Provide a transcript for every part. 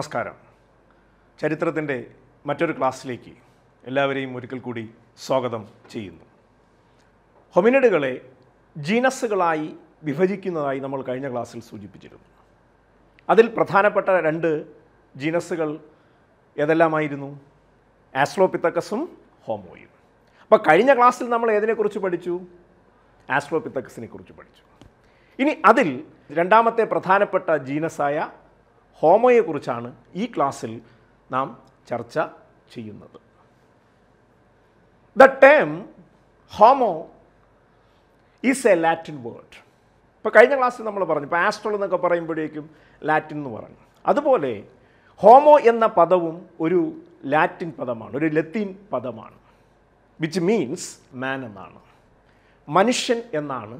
നമസ്കാരം ചരിത്രത്തിൻ്റെ മറ്റൊരു ക്ലാസ്സിലേക്ക് എല്ലാവരെയും ഒരിക്കൽ കൂടി സ്വാഗതം ചെയ്യുന്നു ഹൊമിനഡുകളെ ജീനസുകളായി വിഭജിക്കുന്നതായി നമ്മൾ കഴിഞ്ഞ ക്ലാസ്സിൽ സൂചിപ്പിച്ചിരുന്നു അതിൽ പ്രധാനപ്പെട്ട രണ്ട് ജീനസുകൾ ഏതെല്ലാമായിരുന്നു ആസ്ട്രോപിത്തക്കസും ഹോമോയും അപ്പോൾ കഴിഞ്ഞ ക്ലാസ്സിൽ നമ്മൾ ഏതിനെക്കുറിച്ച് പഠിച്ചു ആസ്ട്രോപിത്തക്കസിനെ കുറിച്ച് പഠിച്ചു ഇനി അതിൽ രണ്ടാമത്തെ പ്രധാനപ്പെട്ട ജീനസായ ഹോമോയെക്കുറിച്ചാണ് ഈ ക്ലാസ്സിൽ നാം ചർച്ച ചെയ്യുന്നത് the term homo is a Latin word ഇപ്പോൾ കഴിഞ്ഞ ക്ലാസ്സിൽ നമ്മൾ പറഞ്ഞു ഇപ്പോൾ ആസ്ട്രോൾ എന്നൊക്കെ പറയുമ്പോഴേക്കും ലാറ്റിൻ എന്ന് പറഞ്ഞു അതുപോലെ ഹോമോ എന്ന പദവും ഒരു ലാറ്റിൻ പദമാണ് ഒരു ലത്തീൻ പദമാണ് വിച്ച് മീൻസ് മാൻ എന്നാണ് മനുഷ്യൻ എന്നാണ്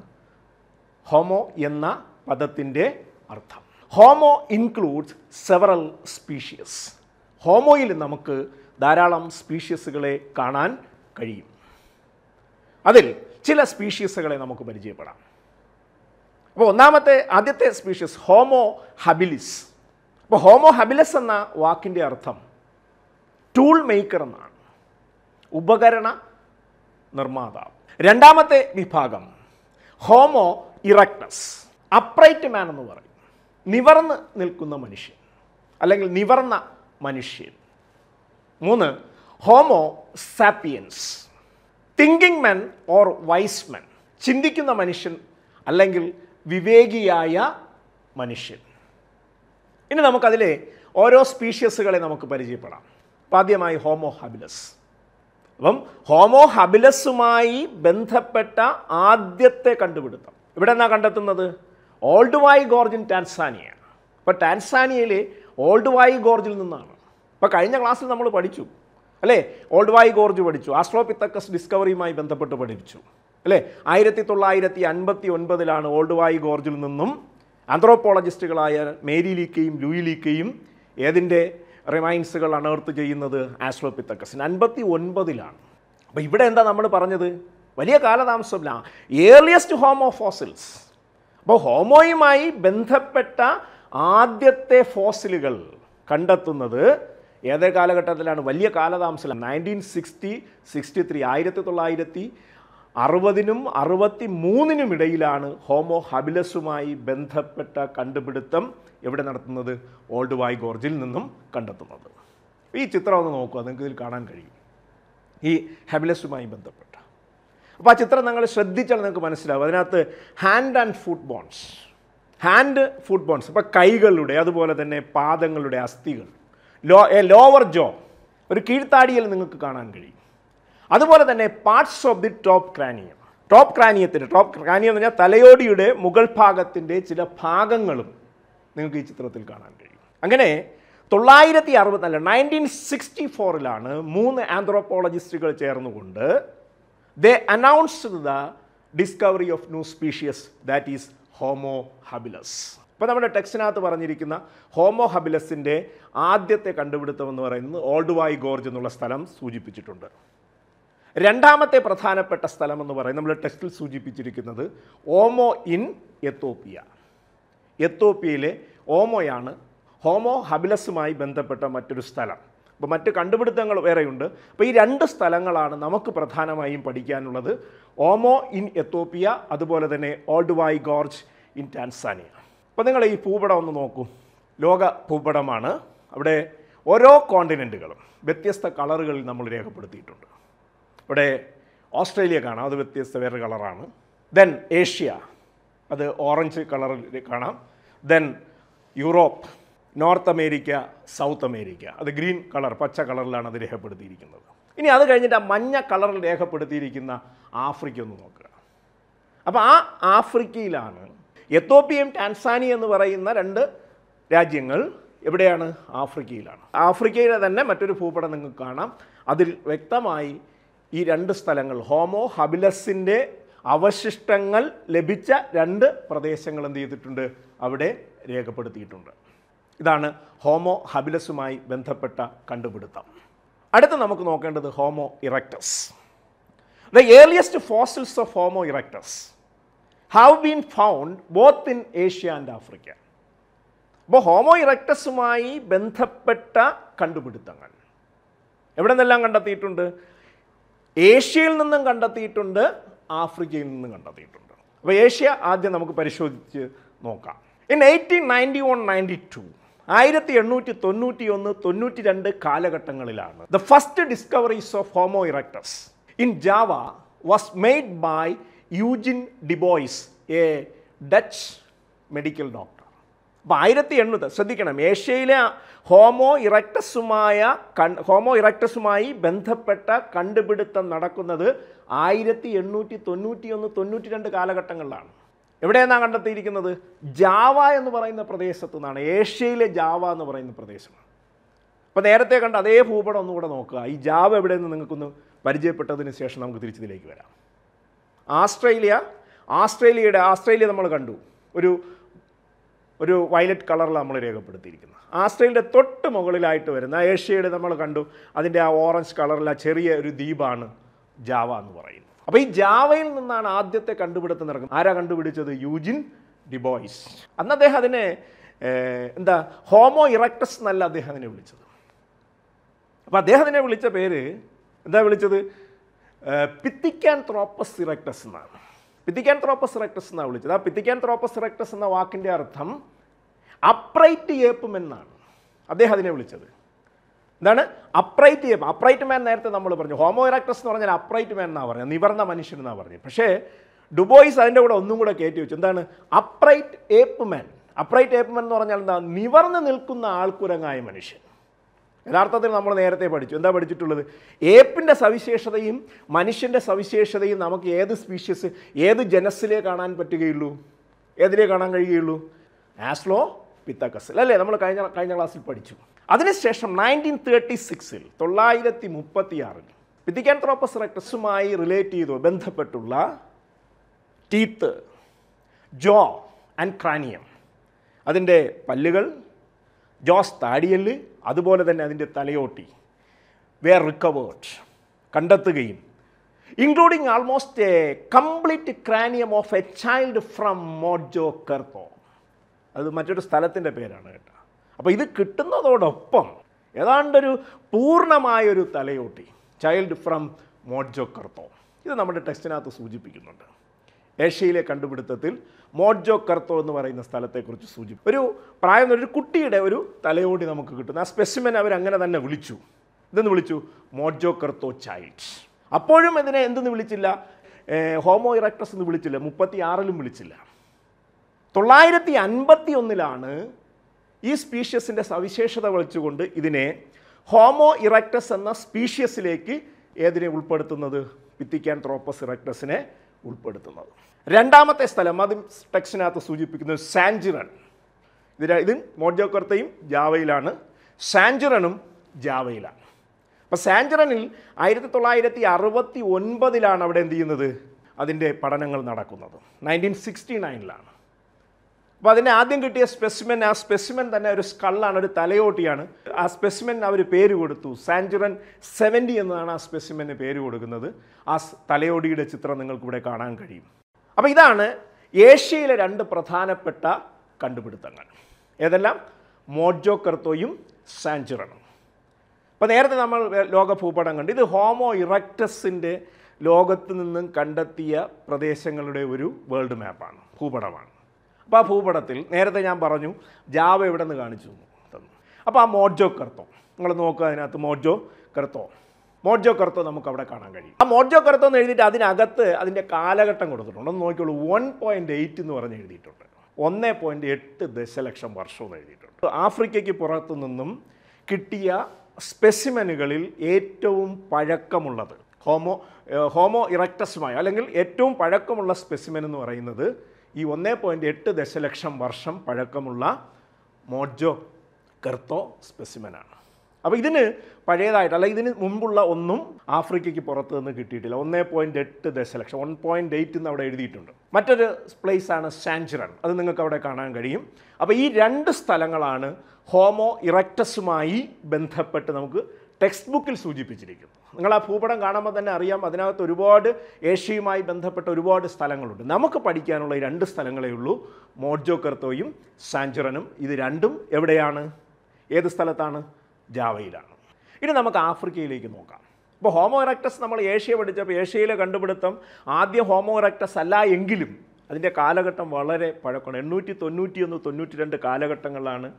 ഹോമോ എന്ന പദത്തിൻ്റെ അർത്ഥം ഹോമോ ഇൻക്ലൂഡ്സ് സെവറൽ സ്പീഷ്യസ് ഹോമോയിൽ നമുക്ക് ധാരാളം സ്പീഷ്യസുകളെ കാണാൻ കഴിയും അതിൽ ചില സ്പീഷ്യസുകളെ നമുക്ക് പരിചയപ്പെടാം അപ്പോൾ ഒന്നാമത്തെ ആദ്യത്തെ സ്പീഷ്യസ് ഹോമോ ഹബിലിസ് അപ്പോൾ ഹോമോ ഹബിലസ് എന്ന വാക്കിൻ്റെ അർത്ഥം ടൂൾ മേക്കർ എന്നാണ് ഉപകരണ നിർമ്മാതാവ് രണ്ടാമത്തെ വിഭാഗം ഹോമോ ഇറക്ടസ് അപ്രൈറ്റ് മാൻ എന്ന് പറയും നിവർന്ന് നിൽക്കുന്ന മനുഷ്യൻ അല്ലെങ്കിൽ നിവർന്ന മനുഷ്യൻ മൂന്ന് homo sapiens thinking men or wise men ചിന്തിക്കുന്ന മനുഷ്യൻ അല്ലെങ്കിൽ വിവേകിയായ മനുഷ്യൻ ഇനി നമുക്കതിലെ ഓരോ സ്പീഷ്യസുകളെ നമുക്ക് പരിചയപ്പെടാം ആദ്യമായി ഹോമോ ഹബിലസ് അപ്പം ഹോമോ ഹബിലസുമായി ബന്ധപ്പെട്ട ആദ്യത്തെ കണ്ടുപിടുത്തം ഇവിടെ എന്നാ കണ്ടെത്തുന്നത് ഓൾഡ് വായി ഗോർജിൻ ടാൻസാനിയ അപ്പോൾ ടാൻസാനിയയിലെ ഓൾഡ് വായി ഗോർജിൽ നിന്നാണ് അപ്പോൾ കഴിഞ്ഞ ക്ലാസ്സിൽ നമ്മൾ പഠിച്ചു അല്ലേ ഓൾഡ് വായി ഗോർജ് പഠിച്ചു ആസ്ട്രോപിത്തക്കസ് ഡിസ്കവറിയുമായി ബന്ധപ്പെട്ട് പഠിച്ചു അല്ലേ ആയിരത്തി തൊള്ളായിരത്തി അൻപത്തി ഒൻപതിലാണ് ഓൾഡ് വായി ഗോർജിൽ നിന്നും ആന്ത്രോപോളജിസ്റ്റുകളായ മേരി ലീക്കയും ലൂയി ലീക്കയും ഏതിൻ്റെ റിമൈൻസുകൾ അണേർത്ത് ചെയ്യുന്നത് ആസ്ട്രോപിത്തക്കസിന് അൻപത്തി ഒൻപതിലാണ് അപ്പോൾ ഇവിടെ എന്താ നമ്മൾ പറഞ്ഞത് വലിയ കാലതാമസമില്ല ഏർലിയസ്റ്റ് ഹോം ഓഫ് ഫോസിൽസ് അപ്പോൾ ഹോമോയുമായി ബന്ധപ്പെട്ട ആദ്യത്തെ ഫോസിലുകൾ കണ്ടെത്തുന്നത് ഏതേ കാലഘട്ടത്തിലാണ് വലിയ കാലതാമസം നയൻറ്റീൻ സിക്സ്റ്റി സിക്സ്റ്റി ത്രീ ആയിരത്തി തൊള്ളായിരത്തി അറുപതിനും അറുപത്തി മൂന്നിനും ഇടയിലാണ് ഹോമോ ഹബിലസുമായി ബന്ധപ്പെട്ട കണ്ടുപിടുത്തം എവിടെ നടത്തുന്നത് ഓൾഡ് വായ് ഗോർജിൽ നിന്നും കണ്ടെത്തുന്നത് ഈ ചിത്രം ഒന്ന് നോക്കുക നിങ്ങൾക്ക് ഇതിൽ കാണാൻ കഴിയും ഈ ഹബിലസുമായി ബന്ധപ്പെട്ട അപ്പോൾ ആ ചിത്രം നിങ്ങൾ ശ്രദ്ധിച്ചാൽ നിങ്ങൾക്ക് മനസ്സിലാവും അതിനകത്ത് hand and foot bones hand foot bones ഇപ്പോൾ കൈകളുടെ അതുപോലെ തന്നെ പാദങ്ങളുടെ അസ്ഥികൾ ലോ എ ലോവർ ജോ ഒരു കീഴ്ത്താടിയിൽ നിങ്ങൾക്ക് കാണാൻ കഴിയും അതുപോലെ തന്നെ parts of the top cranium top ക്രാനിയത്തിൻ്റെ ടോപ്പ് ക്രാനിയം എന്ന് പറഞ്ഞാൽ തലയോടിയുടെ മുകൾ ഭാഗത്തിൻ്റെ ചില ഭാഗങ്ങളും നിങ്ങൾക്ക് ഈ ചിത്രത്തിൽ കാണാൻ കഴിയും അങ്ങനെ തൊള്ളായിരത്തി അറുപത്തിനാല് നയൻറ്റീൻ സിക്സ്റ്റി ഫോറിലാണ് മൂന്ന് ആന്ത്രോപോളജിസ്റ്റുകൾ ചേർന്നുകൊണ്ട് they announced the discovery of new species that is homo habilis ഇപ്പോൾ നമ്മുടെ ടെക്സ്റ്റിനകത്ത് പറഞ്ഞിരിക്കുന്ന ഹോമോ ഹബിലസിൻ്റെ ആദ്യത്തെ കണ്ടുപിടുത്തം എന്ന് പറയുന്നത് ഓൾഡ് വായി ഗോർജ് എന്നുള്ള സ്ഥലം സൂചിപ്പിച്ചിട്ടുണ്ട് രണ്ടാമത്തെ പ്രധാനപ്പെട്ട സ്ഥലം എന്ന് പറയുന്നത് നമ്മൾ ടെക്സ്റ്റിൽ സൂചിപ്പിച്ചിരിക്കുന്നത് ഓമോ ഇൻ എത്തോപ്പിയ എത്തോപ്പിയയിലെ ഓമോയാണ് ഹോമോ ഹബിലസുമായി ബന്ധപ്പെട്ട മറ്റൊരു സ്ഥലം അപ്പോൾ മറ്റ് കണ്ടുപിടുത്തങ്ങൾ വേറെയുണ്ട് അപ്പോൾ ഈ രണ്ട് സ്ഥലങ്ങളാണ് നമുക്ക് പ്രധാനമായും പഠിക്കാനുള്ളത് ഓമോ ഇൻ എത്തോപ്പിയ അതുപോലെ തന്നെ ഓൾഡ് വായ് ഗോർജ് ഇൻ ടാൻസാനിയ അപ്പോൾ നിങ്ങൾ ഈ ഭൂപടം ഒന്ന് നോക്കൂ ലോക ഭൂപടമാണ് അവിടെ ഓരോ കോണ്ടിനെൻറ്റുകളും വ്യത്യസ്ത കളറുകളിൽ നമ്മൾ രേഖപ്പെടുത്തിയിട്ടുണ്ട് ഇവിടെ ഓസ്ട്രേലിയ കാണാം അത് വ്യത്യസ്ത വേറെ കളറാണ് ദെൻ ഏഷ്യ അത് ഓറഞ്ച് കളറിൽ കാണാം then Europe North America South America അത് ഗ്രീൻ കളർ പച്ച കളറിലാണ് അത് രേഖപ്പെടുത്തിയിരിക്കുന്നത് ഇനി അത് കഴിഞ്ഞിട്ട് ആ മഞ്ഞ കളറിൽ രേഖപ്പെടുത്തിയിരിക്കുന്ന ആഫ്രിക്ക ഒന്ന് നോക്കുക അപ്പോൾ ആ ആഫ്രിക്കയിലാണ് എത്തോപ്പിയയും ടാൻസാനിയ എന്ന് പറയുന്ന രണ്ട് രാജ്യങ്ങൾ എവിടെയാണ് ആഫ്രിക്കയിലാണ് ആഫ്രിക്കയിലെ തന്നെ മറ്റൊരു ഭൂപടം നിങ്ങൾക്ക് കാണാം അതിൽ വ്യക്തമായി ഈ രണ്ട് സ്ഥലങ്ങൾ ഹോമോ ഹബിലസിൻ്റെ അവശിഷ്ടങ്ങൾ ലഭിച്ച രണ്ട് പ്രദേശങ്ങൾ എന്ത് ചെയ്തിട്ടുണ്ട് അവിടെ രേഖപ്പെടുത്തിയിട്ടുണ്ട് ഇതാണ് ഹോമോ ഹബിലസുമായി ബന്ധപ്പെട്ട കണ്ടുപിടുത്തം അടുത്ത നമുക്ക് നോക്കേണ്ടത് homo erectus the earliest fossils of homo erectus have been found both in Asia and Africa അപ്പോൾ ഹോമോ ഇറക്ടസുമായി ബന്ധപ്പെട്ട കണ്ടുപിടുത്തങ്ങൾ എവിടെ നിന്നെല്ലാം കണ്ടെത്തിയിട്ടുണ്ട് ഏഷ്യയിൽ നിന്നും കണ്ടെത്തിയിട്ടുണ്ട് ആഫ്രിക്കയിൽ നിന്നും കണ്ടെത്തിയിട്ടുണ്ട് അപ്പോൾ ഏഷ്യ ആദ്യം നമുക്ക് പരിശോധിച്ച് നോക്കാം in eighteen ninety one ninety two ആയിരത്തി എണ്ണൂറ്റി തൊണ്ണൂറ്റി ഒന്ന് തൊണ്ണൂറ്റി രണ്ട് കാലഘട്ടങ്ങളിലാണ് the first discoveries of homo erectus in Java was made by Eugene Dubois a Dutch medical doctor അപ്പോൾ ആയിരത്തി എണ്ണൂറ് ശ്രദ്ധിക്കണം ഏഷ്യയിലെ ഹോമോ ഇറക്ടസുമായ കൺ ഹോമോ ഇറക്ടസുമായി ബന്ധപ്പെട്ട കണ്ടുപിടുത്തം നടക്കുന്നത് ആയിരത്തി എണ്ണൂറ്റി തൊണ്ണൂറ്റി ഒന്ന് തൊണ്ണൂറ്റി രണ്ട് കാലഘട്ടങ്ങളിലാണ് എവിടെയെന്നാണ് കണ്ടെത്തിയിരിക്കുന്നത് ജാവ എന്ന് പറയുന്ന പ്രദേശത്തു നിന്നാണ് ഏഷ്യയിലെ ജാവ എന്ന് പറയുന്ന പ്രദേശമാണ് അപ്പോൾ നേരത്തെ കണ്ട അതേ ഭൂപടം ഒന്നുകൂടെ നോക്കുക ഈ ജാവ എവിടെ നിന്ന് നിങ്ങൾക്കൊന്ന് പരിചയപ്പെട്ടതിന് ശേഷം നമുക്ക് തിരിച്ചതിലേക്ക് വരാം ആസ്ട്രേലിയ ആസ്ട്രേലിയയുടെ ആസ്ട്രേലിയ നമ്മൾ കണ്ടു ഒരു ഒരു വയലറ്റ് കളറിൽ നമ്മൾ രേഖപ്പെടുത്തിയിരിക്കുന്നത് ആസ്ട്രേലിയയുടെ തൊട്ട് മുകളിലായിട്ട് വരുന്ന ഏഷ്യയുടെ നമ്മൾ കണ്ടു അതിൻ്റെ ആ ഓറഞ്ച് കളറിലെ ചെറിയ ഒരു ദ്വീപാണ് ജാവ എന്ന് പറയുന്നത് അപ്പോൾ ഈ ജാവയിൽ നിന്നാണ് ആദ്യത്തെ കണ്ടുപിടുത്തം നടക്കുന്നത് ആരാ കണ്ടുപിടിച്ചത് യൂജിൻ ഡിബോയ്സ് അന്ന് അദ്ദേഹം അതിനെ എന്താ ഹോമോ ഇറക്ടസ് എന്നല്ല അദ്ദേഹം അതിനെ വിളിച്ചത് അപ്പോൾ അതിനെ വിളിച്ച പേര് എന്താ വിളിച്ചത് പിത്തിക്കാൻ ത്രോപ്പസ് ഇറക്ടസ് എന്നാണ് പിത്തിക്കാൻ ത്രോപ്പസ് ഇറക്ടസ് എന്നാണ് വിളിച്ചത് ആ പിത്തിക്കാൻ ത്രോപ്പസ് ഇറക്ടസ് എന്ന വാക്കിൻ്റെ അർത്ഥം അപ്രൈറ്റ് ഏപ്പും എന്നാണ് അദ്ദേഹം അതിനെ വിളിച്ചത് എന്താണ് അപ്രൈറ്റ് ചെയ്യുമ്പോൾ അപ്രൈറ്റ് മാൻ നേരത്തെ നമ്മൾ പറഞ്ഞു ഹോമോ ഇറക്ടസ് എന്ന് പറഞ്ഞാൽ അപ്രൈറ്റ് മാൻ എന്നാണ് പറഞ്ഞത് നിവർന്ന മനുഷ്യൻ എന്നാണ് പറഞ്ഞത് പക്ഷേ ഡുബോയ്സ് അതിൻ്റെ കൂടെ ഒന്നും കൂടെ കയറ്റി വെച്ചു എന്താണ് upright ape man upright ape man എന്ന് പറഞ്ഞാൽ എന്താ നിവർന്ന് നിൽക്കുന്ന ആൾക്കുരങ്ങായ മനുഷ്യൻ യഥാർത്ഥത്തിൽ നമ്മൾ നേരത്തെ പഠിച്ചു എന്താ പഠിച്ചിട്ടുള്ളത് ഏപ്പിൻ്റെ സവിശേഷതയും മനുഷ്യൻ്റെ സവിശേഷതയും നമുക്ക് ഏത് സ്പീഷ്യസ് ഏത് ജനസിലേ കാണാൻ പറ്റുകയുള്ളൂ ഏതിലേ കാണാൻ കഴിയുകയുള്ളൂ ആസ്ലോ പിത്തക്കസ് അല്ലേ നമ്മൾ കഴിഞ്ഞ കഴിഞ്ഞ ക്ലാസ്സിൽ പഠിച്ചു അതിനുശേഷം നയൻറ്റീൻ തേർട്ടി സിക്സിൽ തൊള്ളായിരത്തി മുപ്പത്തി ആറിൽ പിതിക്കാൻത്രോപ്പസ് റെക്ടസുമായി റിലേറ്റ് ചെയ്തു ബന്ധപ്പെട്ടുള്ള ടീത്ത് ജോ ആൻഡ് ക്രാനിയം അതിൻ്റെ പല്ലുകൾ ജോസ് താടിയല് അതുപോലെ തന്നെ അതിൻ്റെ തലയോട്ടി വേർ റിക്കവേർഡ് കണ്ടെത്തുകയും including almost a complete cranium of a child from Mojokerto അത് മറ്റൊരു സ്ഥലത്തിൻ്റെ പേരാണ് കേട്ടോ അപ്പോൾ ഇത് കിട്ടുന്നതോടൊപ്പം ഏതാണ്ടൊരു പൂർണ്ണമായൊരു തലയോട്ടി ചൈൽഡ് ഫ്രം മോഡ്ജോ കർത്തോ ഇത് നമ്മുടെ ടെക്സ്റ്റിനകത്ത് സൂചിപ്പിക്കുന്നുണ്ട് ഏഷ്യയിലെ കണ്ടുപിടുത്തത്തിൽ മോഡ്ജോ കർത്തോ എന്ന് പറയുന്ന സ്ഥലത്തെക്കുറിച്ച് സൂചിപ്പിക്കും ഒരു പ്രായം ഒരു കുട്ടിയുടെ ഒരു തലയോടി നമുക്ക് കിട്ടുന്നു ആ സ്പെസിമെൻ അവരങ്ങനെ തന്നെ വിളിച്ചു ഇതെന്ന് വിളിച്ചു മോഡ്ജോ കർത്തോ ചൈൽഡ് അപ്പോഴും ഇതിനെ എന്തെന്ന് വിളിച്ചില്ല ഹോമോ ഇറക്ടസ് എന്ന് വിളിച്ചില്ല മുപ്പത്തി ആറിലും വിളിച്ചില്ല തൊള്ളായിരത്തി അൻപത്തി ഒന്നിലാണ് ഈ സ്പീഷ്യസിൻ്റെ സവിശേഷത വിളിച്ചുകൊണ്ട് ഇതിനെ ഹോമോ ഇറക്ടസ് എന്ന സ്പീഷ്യസിലേക്ക് ഏതിനെ ഉൾപ്പെടുത്തുന്നത് പിത്തിക്കാൻ ത്രോപ്പസ് ഇറക്ടസിനെ ഉൾപ്പെടുത്തുന്നത് രണ്ടാമത്തെ സ്ഥലം അത് ടെക്സ്റ്റിനകത്ത് സൂചിപ്പിക്കുന്നത് സാഞ്ചിറൺ ഇതിന് ഇത് മോഡ്ജോക്കർത്തയും ജാവയിലാണ് സാഞ്ചിറണും ജാവയിലാണ് അപ്പോൾ സാഞ്ചിറണിൽ ആയിരത്തി തൊള്ളായിരത്തി അറുപത്തി ഒൻപതിലാണ് അവിടെ എന്ത് ചെയ്യുന്നത് അതിൻ്റെ പഠനങ്ങൾ നടക്കുന്നത് നയൻറ്റീൻ സിക്സ്റ്റി നയനിലാണ് അപ്പോൾ അതിന് ആദ്യം കിട്ടിയ സ്പെസിമെൻ ആ സ്പെസിമെൻ തന്നെ ഒരു സ്കള്ളാണ് ഒരു തലയോട്ടിയാണ് ആ സ്പെസിമെൻ അവർ പേര് കൊടുത്തു സാഞ്ചുറൻ സെവൻറ്റി എന്നതാണ് ആ സ്പെസിമെന് പേര് കൊടുക്കുന്നത് ആ തലയോടിയുടെ ചിത്രം നിങ്ങൾക്കിവിടെ കാണാൻ കഴിയും അപ്പോൾ ഇതാണ് ഏഷ്യയിലെ രണ്ട് പ്രധാനപ്പെട്ട കണ്ടുപിടുത്തങ്ങൾ ഏതെല്ലാം മോഡ്ജോ കർത്തോയും സാഞ്ചുറനും അപ്പോൾ നേരത്തെ നമ്മൾ ലോക ഭൂപടം കണ്ടു ഇത് ഹോമോ ഇറക്ടസിൻ്റെ ലോകത്ത് നിന്നും കണ്ടെത്തിയ പ്രദേശങ്ങളുടെ ഒരു വേൾഡ് മാപ്പാണ് ഭൂപടമാണ് അപ്പോൾ ആ ഭൂപടത്തിൽ നേരത്തെ ഞാൻ പറഞ്ഞു ജാവ എവിടെ നിന്ന് കാണിച്ചു തന്നു അപ്പോൾ ആ മോഡ്ജോ കർത്തോ നിങ്ങൾ നോക്കുക അതിനകത്ത് മോഡ്ജോ കർത്തോ മോഡ്ജോ കർത്തോ നമുക്ക് അവിടെ കാണാൻ കഴിയും ആ മോഡ്ജോ കർത്തോ എന്ന് എഴുതിയിട്ട് അതിനകത്ത് അതിൻ്റെ കാലഘട്ടം കൊടുത്തിട്ടുണ്ട് ഒന്ന് നോക്കിയോളൂ വൺ പോയിൻറ്റ് എയ്റ്റ് എന്ന് പറഞ്ഞ് എഴുതിയിട്ടുണ്ട് ഒന്ന് പോയിൻ്റ് എട്ട് ദശലക്ഷം വർഷമെന്ന് എഴുതിയിട്ടുണ്ട് ആഫ്രിക്കയ്ക്ക് പുറത്തു നിന്നും കിട്ടിയ സ്പെസിമെനുകളിൽ ഏറ്റവും പഴക്കമുള്ളത് ഹോമോ ഹോമോ ഇറക്ടസുമായ അല്ലെങ്കിൽ ഏറ്റവും പഴക്കമുള്ള സ്പെസിമെൻ എന്ന് പറയുന്നത് ഈ ഒന്നേ പോയിൻ്റ് എട്ട് ദശലക്ഷം വർഷം പഴക്കമുള്ള മോജോ കെർത്തോ സ്പെസിമനാണ് അപ്പോൾ ഇതിന് പഴയതായിട്ട് അല്ല ഇതിന് മുമ്പുള്ള ഒന്നും ആഫ്രിക്കയ്ക്ക് പുറത്ത് നിന്ന് കിട്ടിയിട്ടില്ല ഒന്നേ പോയിൻ്റ് എട്ട് ദശലക്ഷം വൺ പോയിൻ്റ് എയ്റ്റ് എന്ന് അവിടെ എഴുതിയിട്ടുണ്ട് മറ്റൊരു പ്ലേസ് ആണ് സാഞ്ചുറൺ അത് നിങ്ങൾക്ക് അവിടെ കാണാൻ കഴിയും അപ്പോൾ ഈ രണ്ട് സ്ഥലങ്ങളാണ് ഹോമോ ഇറക്റ്റസുമായി ബന്ധപ്പെട്ട് നമുക്ക് ടെക്സ്റ്റ് ബുക്കിൽ സൂചിപ്പിച്ചിരിക്കുന്നു നിങ്ങൾ ആ ഭൂപടം കാണുമ്പോൾ തന്നെ അറിയാം അതിനകത്ത് ഒരുപാട് ഏഷ്യയുമായി ബന്ധപ്പെട്ട ഒരുപാട് സ്ഥലങ്ങളുണ്ട് നമുക്ക് പഠിക്കാനുള്ള ഈ രണ്ട് സ്ഥലങ്ങളേ ഉള്ളൂ മോഡ്ജോ കർത്തോയും സാഞ്ചുറനും ഇത് രണ്ടും എവിടെയാണ് ഏത് സ്ഥലത്താണ് ജാവയിലാണ് ഇനി നമുക്ക് ആഫ്രിക്കയിലേക്ക് നോക്കാം ഇപ്പോൾ ഹോമോ എറക്ടസ് നമ്മൾ ഏഷ്യ പഠിച്ചപ്പോൾ ഏഷ്യയിലെ കണ്ടുപിടുത്തം ആദ്യം ഹോമോ എറക്ടസ് അല്ല എങ്കിലും അതിൻ്റെ കാലഘട്ടം വളരെ പഴക്കമാണ് എണ്ണൂറ്റി തൊണ്ണൂറ്റിയൊന്ന് തൊണ്ണൂറ്റി രണ്ട് കാലഘട്ടങ്ങളിലാണ്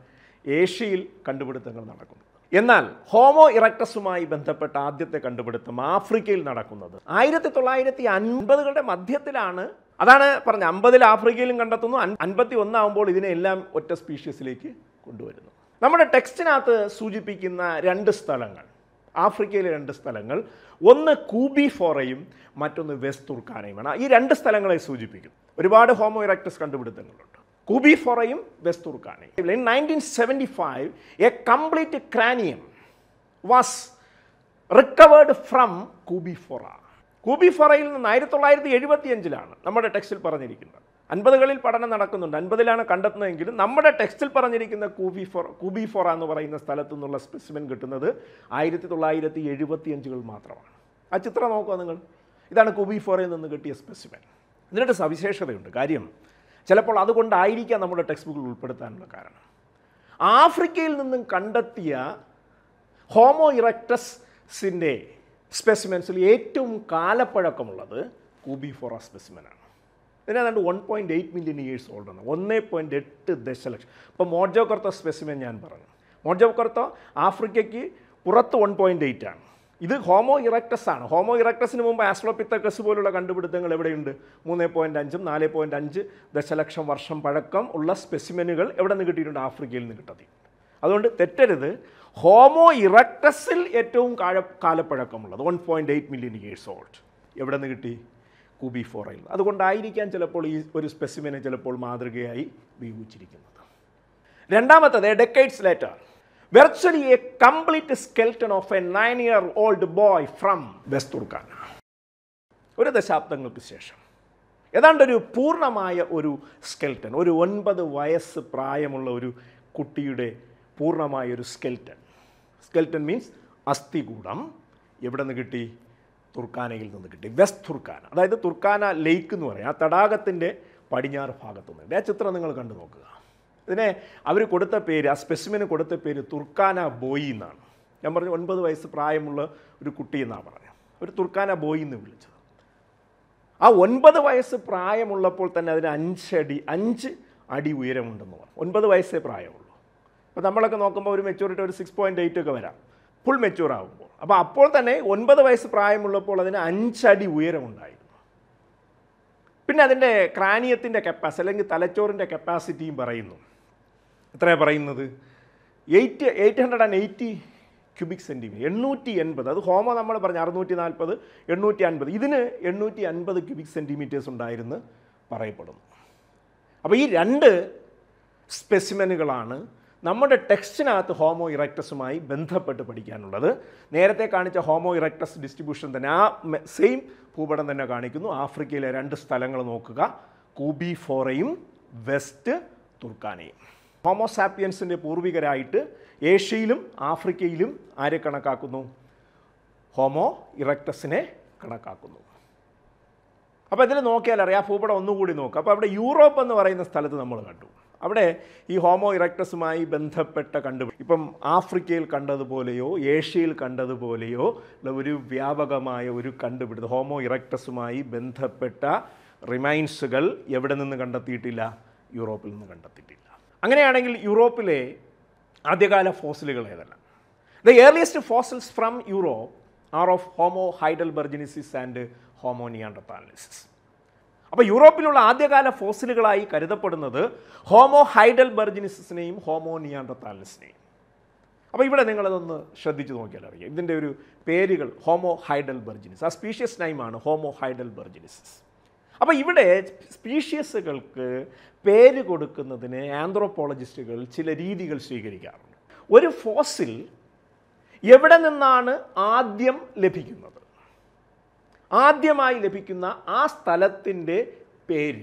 ഏഷ്യയിൽ കണ്ടുപിടുത്തങ്ങൾ നടക്കുന്നത് എന്നാൽ ഹോമോ ഇറക്ടസുമായി ബന്ധപ്പെട്ട ആദ്യത്തെ കണ്ടുപിടുത്തം ആഫ്രിക്കയിൽ നടക്കുന്നത് ആയിരത്തി തൊള്ളായിരത്തി അൻപതുകളുടെ മധ്യത്തിലാണ് അതാണ് പറഞ്ഞ അമ്പതിൽ ആഫ്രിക്കയിലും കണ്ടെത്തുന്നു അൻപത്തി ഒന്നാകുമ്പോൾ ഇതിനെല്ലാം ഒറ്റ സ്പീഷ്യസിലേക്ക് കൊണ്ടുവരുന്നു നമ്മുടെ ടെക്സ്റ്റിനകത്ത് സൂചിപ്പിക്കുന്ന രണ്ട് സ്ഥലങ്ങൾ ആഫ്രിക്കയിലെ രണ്ട് സ്ഥലങ്ങൾ ഒന്ന് കൂബി ഫോറയും മറ്റൊന്ന് വെസ്തുർക്കാനയുമാണ് ഈ രണ്ട് സ്ഥലങ്ങളെ സൂചിപ്പിക്കും ഒരുപാട് ഹോമോ ഇറക്ടസ് കണ്ടുപിടുത്തങ്ങളുണ്ട് കുബിഫൊറയും വെസ്തുർക്കാണ് in nineteen seventy five a complete cranium was recovered from Koobi Fora കുബിഫൊറയിൽ നിന്ന് ആയിരത്തി തൊള്ളായിരത്തി എഴുപത്തി അഞ്ചിലാണ് നമ്മുടെ ടെക്സ്റ്റിൽ പറഞ്ഞിരിക്കുന്നത് അൻപതുകളിൽ പഠനം നടക്കുന്നുണ്ട് അൻപതിലാണ് കണ്ടെത്തുന്നതെങ്കിലും നമ്മുടെ ടെക്സ്റ്റിൽ പറഞ്ഞിരിക്കുന്ന കുബി ഫൊറ എന്ന് പറയുന്ന സ്ഥലത്തു നിന്നുള്ള സ്പെസിമെൻ കിട്ടുന്നത് ആയിരത്തി തൊള്ളായിരത്തി എഴുപത്തി അഞ്ചുകൾ മാത്രമാണ് ആ ചിത്രം നോക്കുക നിങ്ങൾ ഇതാണ് ഫൊറയിൽ നിന്ന് കിട്ടിയ സ്പെസിമെൻ ഇതിനൊരു സവിശേഷതയുണ്ട് കാര്യം ചിലപ്പോൾ അതുകൊണ്ടായിരിക്കാം നമ്മുടെ ടെക്സ്റ്റ് ബുക്കിൽ ഉൾപ്പെടുത്താനുള്ള കാരണം ആഫ്രിക്കയിൽ നിന്നും കണ്ടെത്തിയ ഹോമോ ഇറക്ടസിൻ്റെ സ്പെസിമെൻസിൽ ഏറ്റവും കാലപ്പഴക്കമുള്ളത് കൂബിഫോറ സ്പെസിമെനാണ് ഇതിനകത്ത് one point eight million years ഓൾഡാണ് ഒന്നേ പോയിൻറ്റ് എട്ട് ദശലക്ഷം ഇപ്പോൾ മോർജോ കർത്ത സ്പെസിമെൻ ഞാൻ പറഞ്ഞു മോർജോ കർത്ത ആഫ്രിക്കയ്ക്ക് പുറത്ത് വൺ പോയിൻറ്റ് എയ്റ്റ് ആണ് ഇത് ഹോമോ ഇറക്ടസ് ആണ് ഹോമോ ഇറക്ടസിന് മുമ്പ് ആസ്ട്രോപിത്തക്കസ് പോലുള്ള കണ്ടുപിടുത്തങ്ങൾ എവിടെയുണ്ട് മൂന്ന് പോയിൻറ്റ് അഞ്ചും നാല് പോയിൻറ്റ് അഞ്ച് ദശലക്ഷം വർഷം പഴക്കം ഉള്ള സ്പെസിമെനുകൾ എവിടെ നിന്ന് കിട്ടിയിട്ടുണ്ട് ആഫ്രിക്കയിൽ നിന്ന് കിട്ടതി അതുകൊണ്ട് തെറ്റരുത് ഹോമോ ഇറക്ടസിൽ ഏറ്റവും കാല കാലപ്പഴക്കമുള്ളത് one point eight million years old എവിടെ നിന്ന് കിട്ടി കുബി ഫോറയിൽ അതുകൊണ്ടായിരിക്കാം ചിലപ്പോൾ ഈ ഒരു സ്പെസിമെനെ ചിലപ്പോൾ മാതൃകയായി ഉപയോഗിച്ചിരിക്കുന്നത് രണ്ടാമത്തത് decades later virtually a complete skeleton of a nine year old boy from West Turkana. ഒരു ദശാബ്ദങ്ങൾക്ക് ശേഷം ഏതാണ്ട് ഒരു പൂർണ്ണമായ ഒരു സ്കെൽറ്റൻ ഒരു ഒൻപത് വയസ്സ് പ്രായമുള്ള ഒരു കുട്ടിയുടെ പൂർണ്ണമായ ഒരു സ്കെൽട്ടൺ സ്കെൽട്ടൺ മീൻസ് അസ്ഥികൂടം എവിടെ നിന്ന് കിട്ടി തുർക്കാനയിൽ നിന്ന് കിട്ടി വെസ്റ്റ് തുർക്കാന അതായത് തുർക്കാന ലേക്ക് എന്ന് പറയും ആ തടാകത്തിൻ്റെ പടിഞ്ഞാറ് ഭാഗത്തുനിന്ന് ആ ചിത്രം നിങ്ങൾ കണ്ടു നോക്കുക ഇതിനെ അവർ കൊടുത്ത പേര് ആ സ്പെസിമിന് കൊടുത്ത പേര് തുർക്കാന ബോയി എന്നാണ് ഞാൻ പറഞ്ഞു ഒൻപത് വയസ്സ് പ്രായമുള്ള ഒരു കുട്ടി എന്നാണ് പറഞ്ഞത് ഒരു തുർക്കാന ബോയി എന്ന് വിളിച്ചത് ആ ഒൻപത് വയസ്സ് പ്രായമുള്ളപ്പോൾ തന്നെ അതിന് അഞ്ചടി അഞ്ച് അടി ഉയരമുണ്ടെന്ന് പറഞ്ഞു ഒൻപത് വയസ്സേ പ്രായമുള്ളൂ അപ്പോൾ നമ്മളൊക്കെ നോക്കുമ്പോൾ ഒരു മെച്യൂരിറ്റി ഒരു സിക്സ് പോയിൻറ്റ് എയ്റ്റ് ഒക്കെ വരാം ഫുൾ മെച്യൂർ ആകുമ്പോൾ അപ്പോൾ അപ്പോൾ തന്നെ ഒൻപത് വയസ്സ് പ്രായമുള്ളപ്പോൾ അതിന് അഞ്ചടി ഉയരമുണ്ടായിരുന്നു പിന്നെ അതിൻ്റെ ക്രാനിയത്തിൻ്റെ കപ്പാസിറ്റി അല്ലെങ്കിൽ തലച്ചോറിൻ്റെ കപ്പാസിറ്റിയും പറയുന്നു എത്രയാണ് പറയുന്നത് eight eight hundred and eighty cubic centimetre എണ്ണൂറ്റി എൺപത് അത് ഹോമോ നമ്മൾ പറഞ്ഞ അറുന്നൂറ്റി നാൽപ്പത് എണ്ണൂറ്റി അൻപത് ഇതിന് എണ്ണൂറ്റി അൻപത് ക്യൂബിക് സെൻറ്റിമീറ്റേഴ്സ് ഉണ്ടായിരുന്നു പറയപ്പെടുന്നു അപ്പോൾ ഈ രണ്ട് സ്പെസിമെനുകളാണ് നമ്മുടെ ടെക്സ്റ്റിനകത്ത് ഹോമോ ഇറക്ടസുമായി ബന്ധപ്പെട്ട് പഠിക്കാനുള്ളത് നേരത്തെ കാണിച്ച ഹോമോ ഇറക്ടസ് ഡിസ്ട്രിബ്യൂഷൻ തന്നെ ആ സെയിം ഭൂപടം തന്നെ കാണിക്കുന്നു ആഫ്രിക്കയിലെ രണ്ട് സ്ഥലങ്ങൾ നോക്കുക കൂബി ഫോറയും വെസ്റ്റ് തുർക്കാനയും ഹോമോസാപ്പിയൻസിൻ്റെ പൂർവികരായിട്ട് ഏഷ്യയിലും ആഫ്രിക്കയിലും ആരെ കണക്കാക്കുന്നു ഹോമോ ഇറക്ടസിനെ കണക്കാക്കുന്നു അപ്പോൾ ഇതിൽ നോക്കിയാൽ അറിയാം ഭൂപടം ഒന്നുകൂടി നോക്കുക അപ്പോൾ അവിടെ യൂറോപ്പ് എന്ന് പറയുന്ന സ്ഥലത്ത് നമ്മൾ കണ്ടു അവിടെ ഈ ഹോമോ ഇറക്ടസുമായി ബന്ധപ്പെട്ട കണ്ടു ഇപ്പം ആഫ്രിക്കയിൽ കണ്ടതുപോലെയോ ഏഷ്യയിൽ കണ്ടതുപോലെയോ ഉള്ള ഒരു വ്യാപകമായ ഒരു കണ്ടുപിടുത്തം ഹോമോ ഇറക്ടസുമായി ബന്ധപ്പെട്ട റിമൈൻസുകൾ എവിടെ നിന്ന് കണ്ടെത്തിയിട്ടില്ല യൂറോപ്പിൽ നിന്ന് കണ്ടെത്തിയിട്ടില്ല അങ്ങനെയാണെങ്കിൽ യൂറോപ്പിലെ ആദ്യകാല ഫോസിലുകൾ ഏതെല്ലാം the earliest fossils from Europe are of homo heidelbergensis and homo neanderthalensis അപ്പോൾ യൂറോപ്പിലുള്ള ആദ്യകാല ഫോസിലുകളായി കരുതപ്പെടുന്നത് ഹോമോ ഹൈഡൽ ഹൈഡൽബർജിനിസിനെയും ഹോമോ നിയാണ്ടത്താലിസിനെയും അപ്പോൾ ഇവിടെ നിങ്ങളതൊന്ന് ശ്രദ്ധിച്ച് നോക്കിയാൽ അറിയാം ഇതിൻ്റെ ഒരു പേരുകൾ ഹോമോ ഹൈഡൽ ബെർജിനിസ് ആ സ്പീഷ്യസ് നെയിമാണ് ഹോമോ ഹൈഡൽ ബെർജിനിസിസ് അപ്പോൾ ഇവിടെ സ്പീഷ്യസുകൾക്ക് പേര് കൊടുക്കുന്നതിന് ആന്ത്രോപോളജിസ്റ്റുകൾ ചില രീതികൾ സ്വീകരിക്കാറുണ്ട് ഒരു ഫോസിൽ എവിടെ നിന്നാണ് ആദ്യം ലഭിക്കുന്നത് ആദ്യമായി ലഭിക്കുന്ന ആ സ്ഥലത്തിൻ്റെ പേര്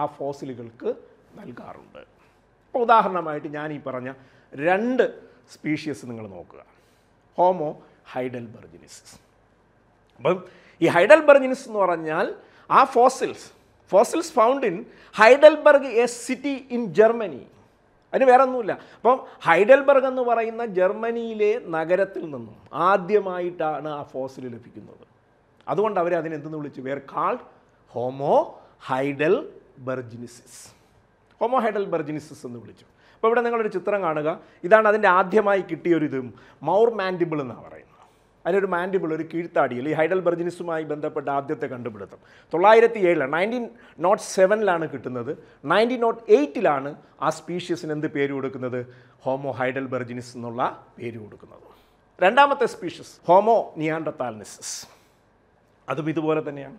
ആ ഫോസിലുകൾക്ക് നൽകാറുണ്ട് ഇപ്പോൾ ഉദാഹരണമായിട്ട് ഞാൻ ഈ പറഞ്ഞ രണ്ട് സ്പീഷ്യസ് നിങ്ങൾ നോക്കുക ഹോമോ ഹൈഡൽബർജിനിസിസ് അപ്പം ഈ ഹൈഡൽബർജിനിസ് എന്ന് പറഞ്ഞാൽ ആ fossils fossils found in Heidelberg a city in Germany അതിന് വേറെ ഒന്നുമില്ല അപ്പം ഹൈഡൽബർഗ് എന്ന് പറയുന്ന ജർമ്മനിയിലെ നഗരത്തിൽ നിന്നും ആദ്യമായിട്ടാണ് ആ ഫോസിൽ ലഭിക്കുന്നത് അതുകൊണ്ട് അവർ അതിനെന്തെന്ന് വിളിച്ചു were called homo heidelbergensis homo heidelbergensis എന്ന് വിളിച്ചു അപ്പോൾ ഇവിടെ നിങ്ങളൊരു ചിത്രം കാണുക ഇതാണ് അതിൻ്റെ ആദ്യമായി കിട്ടിയൊരിതും മൗർ മാൻഡിബിൾ എന്നാണ് പറയുന്നത് അതിനൊരു മാൻഡിബിൾ ഒരു കീഴ്ത്താടിയിൽ ഈ ഹൈഡൽ ബർജിനിസുമായി ബന്ധപ്പെട്ട ആദ്യത്തെ കണ്ടുപിടുത്തം തൊള്ളായിരത്തി ഏഴിൽ നയൻറ്റീൻ നോട്ട് സെവനിലാണ് കിട്ടുന്നത് നയൻറ്റീൻ നോട്ട് എയ്റ്റിലാണ് ആ സ്പീഷ്യസിന് എന്ത് പേര് കൊടുക്കുന്നത് ഹോമോ ഹൈഡൽ ബർജിനിസ് എന്നുള്ള പേര് കൊടുക്കുന്നത് രണ്ടാമത്തെ സ്പീഷ്യസ് ഹോമോ നിയാൻഡത്താൽനിസസ് അതും ഇതുപോലെ തന്നെയാണ്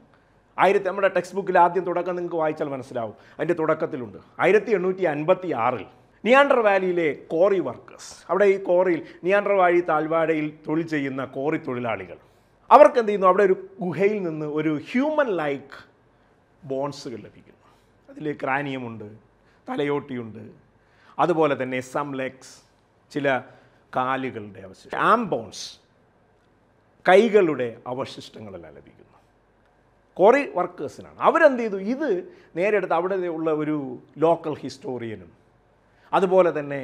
ആയിരത്തി നമ്മുടെ ടെക്സ്റ്റ് ബുക്കിൽ ആദ്യം തുടക്കം നിങ്ങൾക്ക് വായിച്ചാൽ മനസ്സിലാവും അതിൻ്റെ തുടക്കത്തിലുണ്ട് ആയിരത്തി എണ്ണൂറ്റി അൻപത്തി ആറിൽ നിയാണ്ടർ വാലിയിലെ കോറി വർക്കേഴ്സ് അവിടെ ഈ കോറിയിൽ നിയാണ്ടർ വാഴി താഴ്വാരയിൽ തൊഴിൽ ചെയ്യുന്ന കോറി തൊഴിലാളികൾ അവർക്ക് എന്ത് ചെയ്യുന്നു അവിടെ ഒരു ഗുഹയിൽ നിന്ന് ഒരു ഹ്യൂമൻ ലൈക്ക് ബോൺസുകൾ ലഭിക്കുന്നു അതിൽ ക്രാനിയമുണ്ട് തലയോട്ടിയുണ്ട് അതുപോലെ തന്നെ സം ലെഗ്സ് ചില കാലുകളുടെ അവശിഷ്ടം ആം ബോൺസ് കൈകളുടെ അവശിഷ്ടങ്ങളെല്ലാം ലഭിക്കുന്നു കോറി വർക്കേഴ്സിനാണ് അവരെന്ത് ചെയ്തു ഇത് നേരെടുത്ത് അവിടെ ഉള്ള ഒരു ലോക്കൽ ഹിസ്റ്റോറിയനും അതുപോലെ തന്നെ